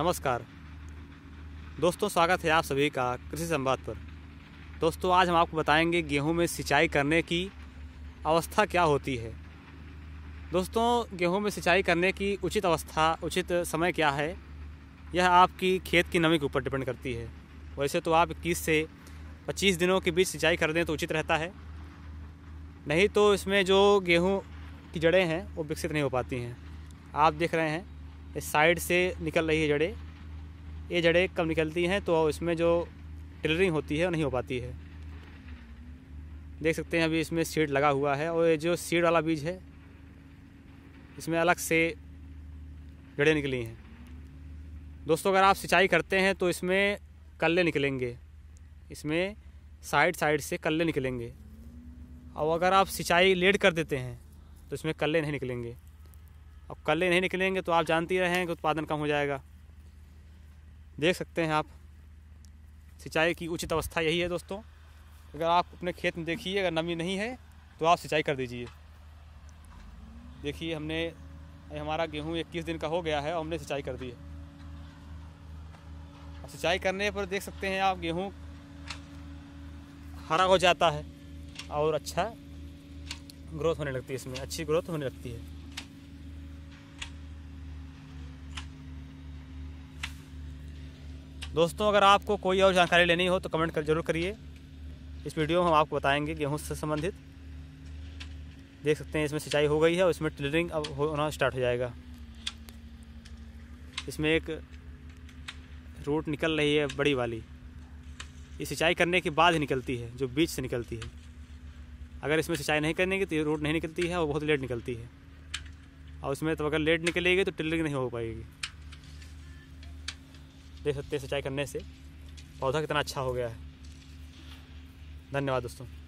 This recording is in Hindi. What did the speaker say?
नमस्कार दोस्तों स्वागत है आप सभी का कृषि संवाद पर दोस्तों आज हम आपको बताएंगे गेहूं में सिंचाई करने की अवस्था क्या होती है दोस्तों गेहूं में सिंचाई करने की उचित अवस्था उचित समय क्या है यह आपकी खेत की नमी के ऊपर डिपेंड करती है वैसे तो आप इक्कीस से पच्चीस दिनों के बीच सिंचाई कर दें तो उचित रहता है नहीं तो इसमें जो गेहूँ की जड़ें हैं वो विकसित नहीं हो पाती हैं आप देख रहे हैं इस साइड से निकल रही है जड़ें ये जड़ें कम निकलती हैं तो इसमें जो टिलरिंग होती है वो नहीं हो पाती है देख सकते हैं अभी इसमें सीड लगा हुआ है और ये जो सीड वाला बीज है इसमें अलग से जड़ें निकली हैं दोस्तों अगर आप सिंचाई करते हैं तो इसमें कल्ले निकलेंगे इसमें साइड साइड से कल्ले निकलेंगे और अगर आप सिंचाई लेट कर देते हैं तो इसमें कल्ले नहीं निकलेंगे अब कल्ले नहीं निकलेंगे तो आप जानते ही रहें कि उत्पादन कम हो जाएगा देख सकते हैं आप सिंचाई की उचित अवस्था यही है दोस्तों अगर आप अपने खेत में देखिए अगर नमी नहीं है तो आप सिंचाई कर दीजिए देखिए हमने हमारा गेहूँ इक्कीस दिन का हो गया है और हमने सिंचाई कर दी है सिंचाई करने पर देख सकते हैं आप गेहूँ हरा हो जाता है और अच्छा ग्रोथ होने लगती है इसमें अच्छी ग्रोथ होने लगती है दोस्तों अगर आपको कोई और जानकारी लेनी हो तो कमेंट कर जरूर करिए इस वीडियो में हम आपको बताएंगे गेहूँ से संबंधित देख सकते हैं इसमें सिंचाई हो गई है और इसमें टिलरिंग अब होना स्टार्ट हो जाएगा इसमें एक रूट निकल रही है बड़ी वाली ये सिंचाई करने के बाद ही निकलती है जो बीच से निकलती है अगर इसमें सिंचाई नहीं करने की तो ये रूट नहीं निकलती है और बहुत लेट निकलती है और उसमें तो अगर लेट निकलेगी तो टिलरिंग नहीं हो पाएगी देख सकते हैं सिंचाई करने से पौधा कितना अच्छा हो गया है धन्यवाद दोस्तों